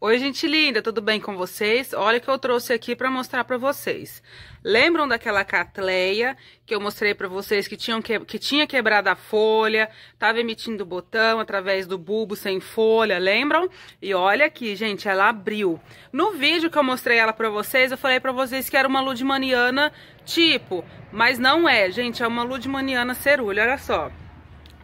Oi, gente linda, tudo bem com vocês? Olha o que eu trouxe aqui para mostrar para vocês. Lembram daquela catleia que eu mostrei para vocês que, tinham que, que tinha quebrado a folha, tava emitindo botão através do bulbo sem folha, lembram? E olha aqui, gente, ela abriu. No vídeo que eu mostrei ela para vocês, eu falei para vocês que era uma ludmaniana tipo, mas não é, gente, é uma ludmaniana cerúlea. olha só.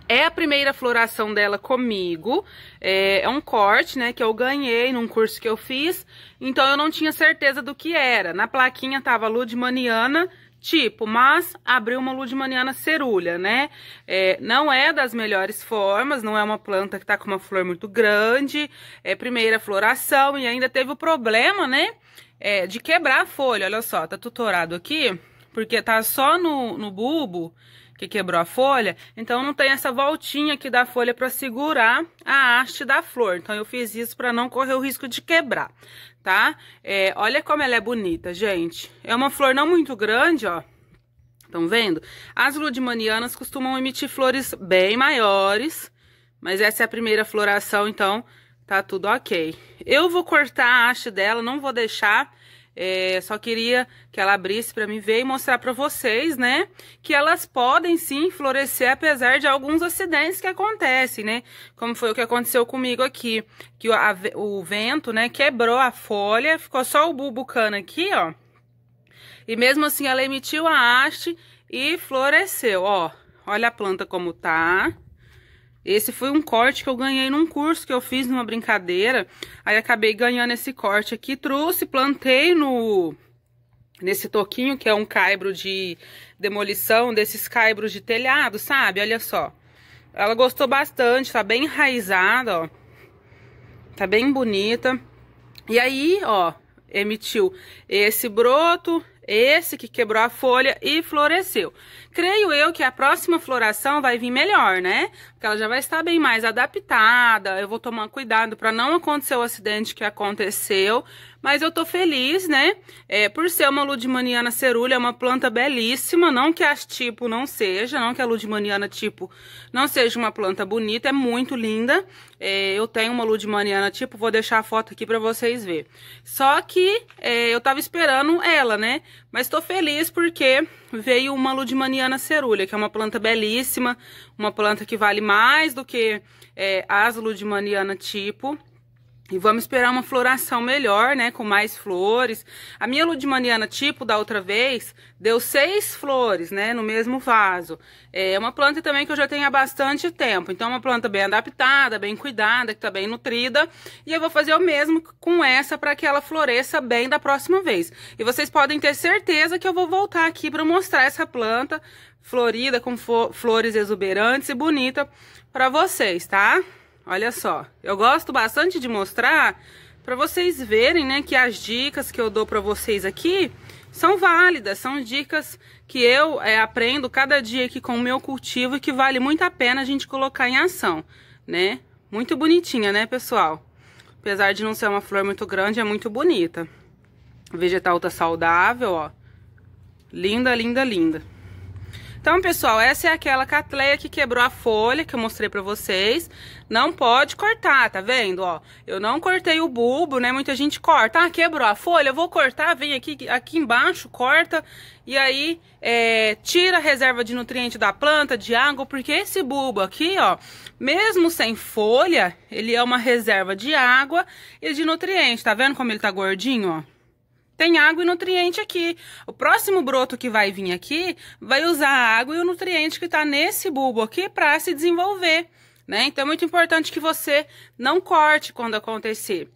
É a primeira floração dela comigo, é, é, um corte, né, que eu ganhei num curso que eu fiz, então eu não tinha certeza do que era. Na plaquinha tava Ludmaniana, tipo, mas abriu uma Ludmaniana cerulha, né? É, não é das melhores formas, não é uma planta que tá com uma flor muito grande, é primeira floração e ainda teve o problema, né, é, de quebrar a folha, olha só, tá tutorado aqui, porque tá só no, no bulbo, que quebrou a folha, então não tem essa voltinha aqui da folha para segurar a haste da flor. Então eu fiz isso para não correr o risco de quebrar, tá? É, olha como ela é bonita, gente. É uma flor não muito grande, ó. Estão vendo? As ludimanianas costumam emitir flores bem maiores, mas essa é a primeira floração, então tá tudo ok. Eu vou cortar a haste dela, não vou deixar é, só queria que ela abrisse para mim ver e mostrar para vocês, né, que elas podem sim florescer apesar de alguns acidentes que acontecem, né? Como foi o que aconteceu comigo aqui, que o, a, o vento, né, quebrou a folha, ficou só o cana aqui, ó. E mesmo assim ela emitiu a haste e floresceu, ó. Olha a planta como tá. Esse foi um corte que eu ganhei num curso que eu fiz numa brincadeira. Aí acabei ganhando esse corte aqui, trouxe, plantei no nesse toquinho que é um caibro de demolição, desses caibros de telhado, sabe? Olha só. Ela gostou bastante, tá bem enraizada, ó. Tá bem bonita. E aí, ó, emitiu esse broto, esse que quebrou a folha e floresceu. Creio eu que a próxima floração vai vir melhor, né? Porque ela já vai estar bem mais adaptada. Eu vou tomar cuidado para não acontecer o acidente que aconteceu. Mas eu tô feliz, né? É, por ser uma ludimaniana cerúlea, é uma planta belíssima. Não que as tipo não seja, não que a ludimaniana tipo não seja uma planta bonita. É muito linda. É, eu tenho uma ludimaniana tipo, vou deixar a foto aqui para vocês verem. Só que é, eu tava esperando ela, né? Mas estou feliz porque veio uma Ludmaniana cerúlea que é uma planta belíssima, uma planta que vale mais do que é, as Ludmaniana tipo. E vamos esperar uma floração melhor, né? Com mais flores. A minha ludmaniana tipo da outra vez deu seis flores, né? No mesmo vaso. É uma planta também que eu já tenho há bastante tempo. Então, é uma planta bem adaptada, bem cuidada, que tá bem nutrida. E eu vou fazer o mesmo com essa para que ela floresça bem da próxima vez. E vocês podem ter certeza que eu vou voltar aqui para mostrar essa planta florida, com flores exuberantes e bonita para vocês, tá? Tá? Olha só, eu gosto bastante de mostrar para vocês verem, né, que as dicas que eu dou para vocês aqui são válidas, são dicas que eu é, aprendo cada dia aqui com o meu cultivo e que vale muito a pena a gente colocar em ação, né? Muito bonitinha, né, pessoal? Apesar de não ser uma flor muito grande, é muito bonita. O vegetal tá saudável, ó. Linda, linda, linda. Então, pessoal, essa é aquela catleia que quebrou a folha que eu mostrei pra vocês. Não pode cortar, tá vendo? Ó, eu não cortei o bulbo, né? Muita gente corta. Ah, quebrou a folha, eu vou cortar, vem aqui, aqui embaixo, corta. E aí, é, tira a reserva de nutriente da planta, de água, porque esse bulbo aqui, ó, mesmo sem folha, ele é uma reserva de água e de nutriente. Tá vendo como ele tá gordinho, ó? tem água e nutriente aqui. O próximo broto que vai vir aqui vai usar a água e o nutriente que está nesse bulbo aqui para se desenvolver. Né? Então é muito importante que você não corte quando acontecer.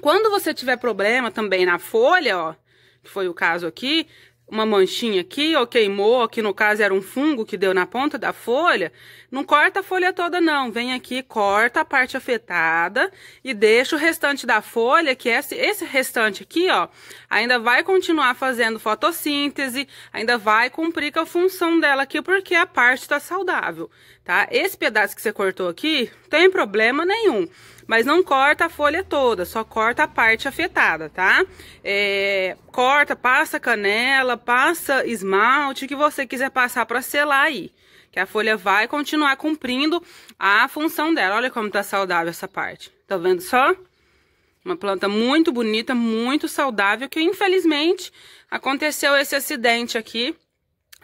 Quando você tiver problema também na folha, ó, que foi o caso aqui, uma manchinha aqui, ou queimou, que no caso era um fungo que deu na ponta da folha, não corta a folha toda não, vem aqui, corta a parte afetada e deixa o restante da folha, que esse, esse restante aqui, ó, ainda vai continuar fazendo fotossíntese, ainda vai cumprir com a função dela aqui, porque a parte tá saudável, tá? Esse pedaço que você cortou aqui, tem problema nenhum mas não corta a folha toda, só corta a parte afetada, tá? É, corta, passa canela, passa esmalte, o que você quiser passar para selar aí. Que a folha vai continuar cumprindo a função dela. Olha como tá saudável essa parte. Tá vendo só? Uma planta muito bonita, muito saudável, que infelizmente aconteceu esse acidente aqui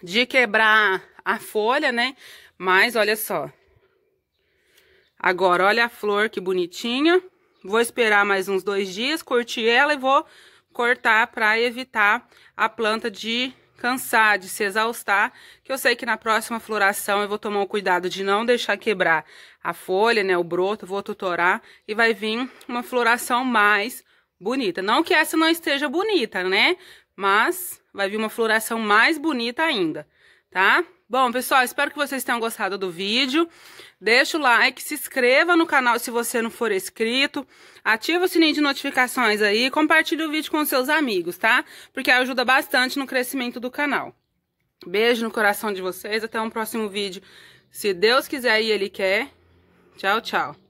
de quebrar a folha, né? Mas olha só, Agora, olha a flor que bonitinha. Vou esperar mais uns dois dias, curtir ela e vou cortar para evitar a planta de cansar, de se exaustar, que eu sei que na próxima floração eu vou tomar o cuidado de não deixar quebrar a folha, né, o broto, vou tutorar e vai vir uma floração mais bonita. Não que essa não esteja bonita, né, mas vai vir uma floração mais bonita ainda, tá? Bom, pessoal, espero que vocês tenham gostado do vídeo. Deixa o like, se inscreva no canal se você não for inscrito. Ativa o sininho de notificações aí e compartilhe o vídeo com seus amigos, tá? Porque ajuda bastante no crescimento do canal. Beijo no coração de vocês. Até um próximo vídeo. Se Deus quiser e Ele quer. Tchau, tchau.